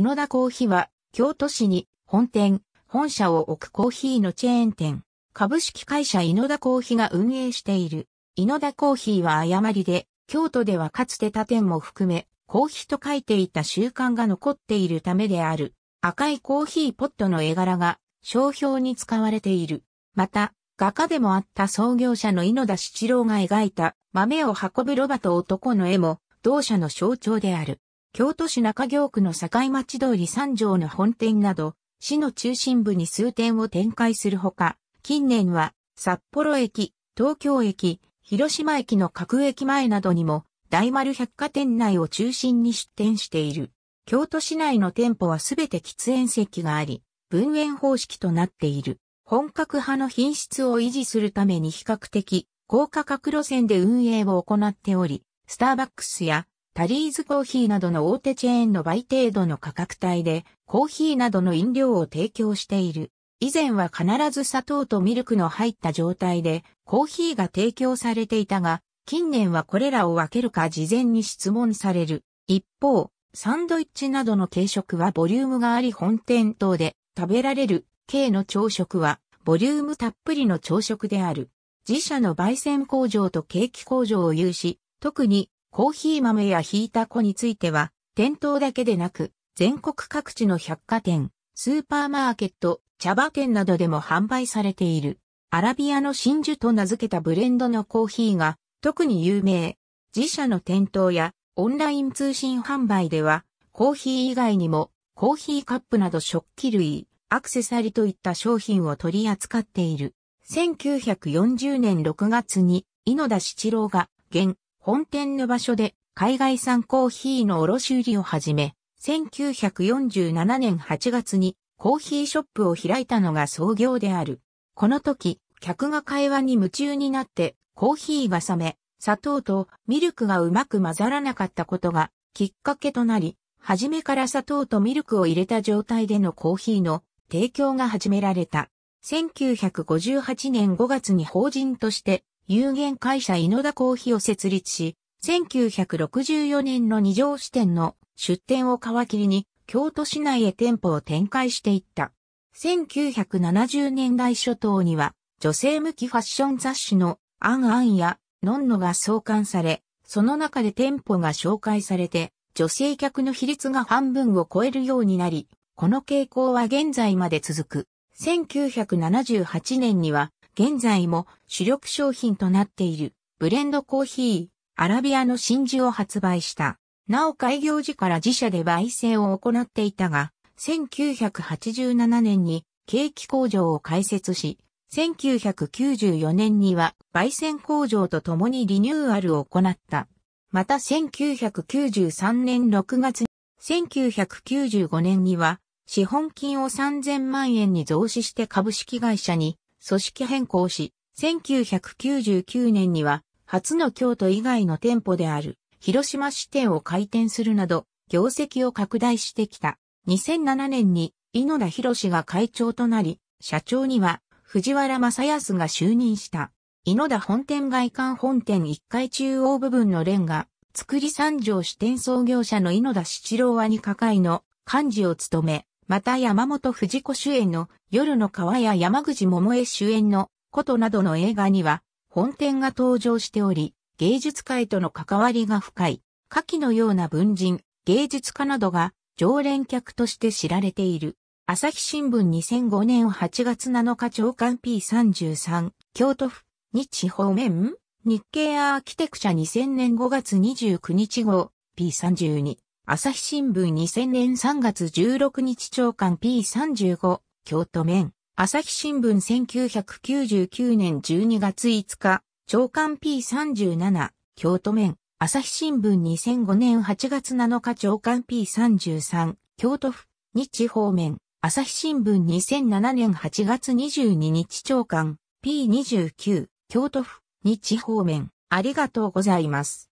野田コーヒーは、京都市に本店、本社を置くコーヒーのチェーン店、株式会社井野田コーヒーが運営している。井野田コーヒーは誤りで、京都ではかつて他店も含め、コーヒーと書いていた習慣が残っているためである。赤いコーヒーポットの絵柄が商標に使われている。また、画家でもあった創業者の井野田七郎が描いた豆を運ぶロバと男の絵も同社の象徴である。京都市中京区の境町通り三条の本店など、市の中心部に数店を展開するほか、近年は札幌駅、東京駅、広島駅の各駅前などにも、大丸百貨店内を中心に出店している。京都市内の店舗はすべて喫煙席があり、分煙方式となっている。本格派の品質を維持するために比較的高価格路線で運営を行っており、スターバックスやタリーズコーヒーなどの大手チェーンの倍程度の価格帯で、コーヒーなどの飲料を提供している。以前は必ず砂糖とミルクの入った状態で、コーヒーが提供されていたが、近年はこれらを分けるか事前に質問される。一方、サンドイッチなどの軽食はボリュームがあり本店等で食べられる軽の朝食はボリュームたっぷりの朝食である。自社の焙煎工場とケーキ工場を有し、特にコーヒー豆やひいた粉については、店頭だけでなく、全国各地の百貨店、スーパーマーケット、茶葉店などでも販売されている。アラビアの真珠と名付けたブレンドのコーヒーが特に有名。自社の店頭やオンライン通信販売ではコーヒー以外にもコーヒーカップなど食器類、アクセサリーといった商品を取り扱っている。1940年6月に井野田七郎が現本店の場所で海外産コーヒーの卸売りを始め、1947年8月にコーヒーショップを開いたのが創業である。この時、客が会話に夢中になってコーヒーが冷め、砂糖とミルクがうまく混ざらなかったことがきっかけとなり、初めから砂糖とミルクを入れた状態でのコーヒーの提供が始められた。1958年5月に法人として有限会社井野田コーヒーを設立し、1964年の二条支店の出店を皮切りに、京都市内へ店舗を展開していった。1970年代初頭には、女性向きファッション雑誌のアンアンやノンノが創刊され、その中で店舗が紹介されて、女性客の比率が半分を超えるようになり、この傾向は現在まで続く。1978年には現在も主力商品となっているブレンドコーヒー、アラビアの真珠を発売した。なお開業時から自社で焙煎を行っていたが、1987年にケーキ工場を開設し、1994年には焙煎工場と共にリニューアルを行った。また1993年6月1995年には資本金を3000万円に増資して株式会社に組織変更し、1999年には初の京都以外の店舗である広島支店を開店するなど業績を拡大してきた。2007年に井野田博が会長となり、社長には藤原正康が就任した。井野田本店外観本店1階中央部分のレンガ、作り三条支店創業者の井野田七郎は2課の幹事を務め、また山本藤子主演の夜の川や山口桃江主演のことなどの映画には本店が登場しており、芸術界との関わりが深い、下記のような文人、芸術家などが常連客として知られている。朝日新聞2005年8月7日長官 P33、京都府、日方面、日経アーキテクチャ2000年5月29日号、P32、朝日新聞2000年3月16日長官 P35、京都面。朝日新聞1999年12月5日、長官 P37、京都面。朝日新聞2005年8月7日長官 P33、京都府、日方面。朝日新聞2007年8月22日長官 P29、京都府、日方面。ありがとうございます。